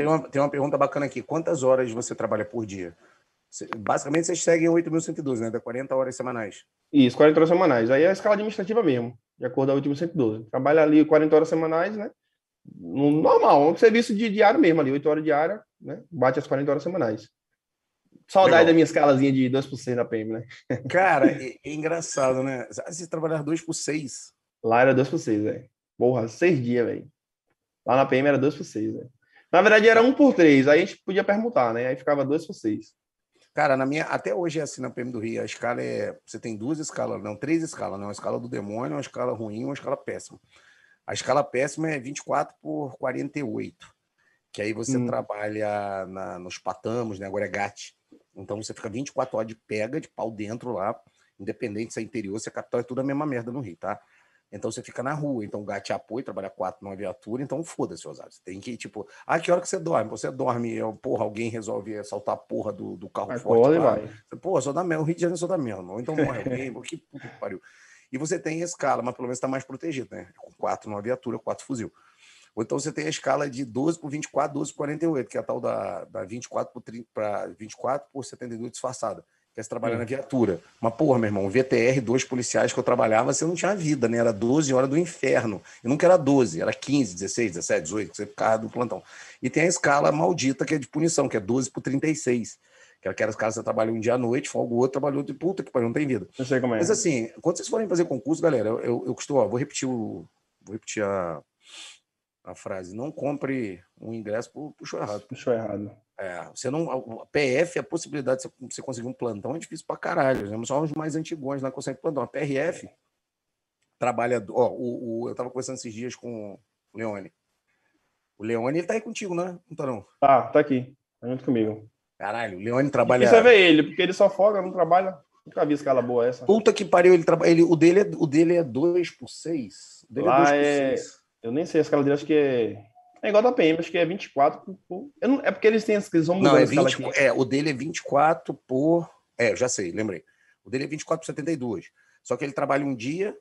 Tem uma, tem uma pergunta bacana aqui. Quantas horas você trabalha por dia? Basicamente, vocês seguem 8.112, né? Dá 40 horas semanais. Isso, 40 horas semanais. Aí é a escala administrativa mesmo, de acordo com a 8.112. Trabalha ali 40 horas semanais, né? Normal, um serviço de diário mesmo ali, 8 horas diária, né? Bate as 40 horas semanais. Saudade Legal. da minha escalazinha de 2 por 6 da PM, né? Cara, é, é engraçado, né? Se trabalhar 2 por 6. Lá era 2 por 6, velho. Porra, 6 dias, velho. Lá na PM era 2 por 6, velho. Na verdade, era um por três, aí a gente podia permutar, né? Aí ficava dois por seis. Cara, na minha, até hoje é assim na PM do Rio. A escala é. Você tem duas escalas, não, três escalas, não. Né? Uma escala do demônio, uma escala ruim uma escala péssima. A escala péssima é 24 por 48. Que aí você hum. trabalha na, nos patamos, né? Agora é GAT. Então você fica 24 horas de pega, de pau dentro lá, independente se é interior, se é capital, é tudo a mesma merda no Rio, tá? Então você fica na rua, então o apoio, trabalha quatro numa viatura, então foda-se, Osasco. Você tem que, tipo, ah, que hora que você dorme? Você dorme, é, porra, alguém resolve assaltar é, a porra do, do carro Mas forte. Lá. Vai. Porra, sou da mesma, o Rio de Janeiro sou da mesma. Então morre alguém, que puta que pariu. E você tem a escala, mas pelo menos está mais protegido, né? Com quatro numa viatura, quatro fuzil. Ou então você tem a escala de 12 por 24, 12 por 48, que é a tal da, da 24 por 30, 24 por 72 disfarçada estivesse trabalhando hum. na viatura. Mas, porra, meu irmão, o VTR, dois policiais que eu trabalhava, você não tinha vida, né? Era 12 horas do inferno. E nunca era 12, era 15, 16, 17, 18, você ficava do plantão. E tem a escala maldita que é de punição, que é 12 por 36. Que era aquelas casas que você trabalha um dia à noite, folga o outro, trabalhou de puta que pariu, não tem vida. Eu sei como é. Mas assim, quando vocês forem fazer concurso, galera, eu, eu, eu costumo, ó, vou repetir o. Vou repetir a, a frase, não compre um ingresso por, por errado. Puxou errado. É, você não. A PF, a possibilidade de você conseguir um plantão é difícil pra caralho. Né? Só os mais antigões lá conseguem plantão. A PRF trabalha. Ó, o, o eu tava conversando esses dias com o Leone. O Leone, ele tá aí contigo, né? Não tá, não? Tá, tá aqui. Tá junto comigo. Caralho, o Leone trabalha. Você é vê ele, porque ele só foge não trabalha. Nunca vi escala boa essa. Puta que pariu, ele trabalha. Ele, o, dele é, o dele é 2 por 6. O dele é lá é 2 por 6. É... Eu nem sei a escala dele, acho que é. É igual da PM, acho que é 24 por. Eu não... É porque eles têm as eles vão mudar não, é 20, é, o dele é 24 por. É, já sei, lembrei. O dele é 24 por 72. Só que ele trabalha um dia,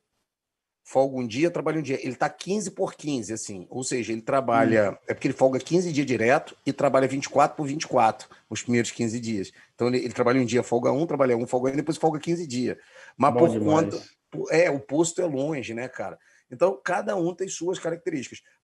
folga um dia, trabalha um dia. Ele tá 15 por 15, assim. Ou seja, ele trabalha. Hum. É porque ele folga 15 dias direto e trabalha 24 por 24, os primeiros 15 dias. Então ele, ele trabalha um dia, folga um, trabalha um, folga um, depois folga 15 dias. Mas Bom por demais. conta. É, o posto é longe, né, cara? Então, cada um tem suas características.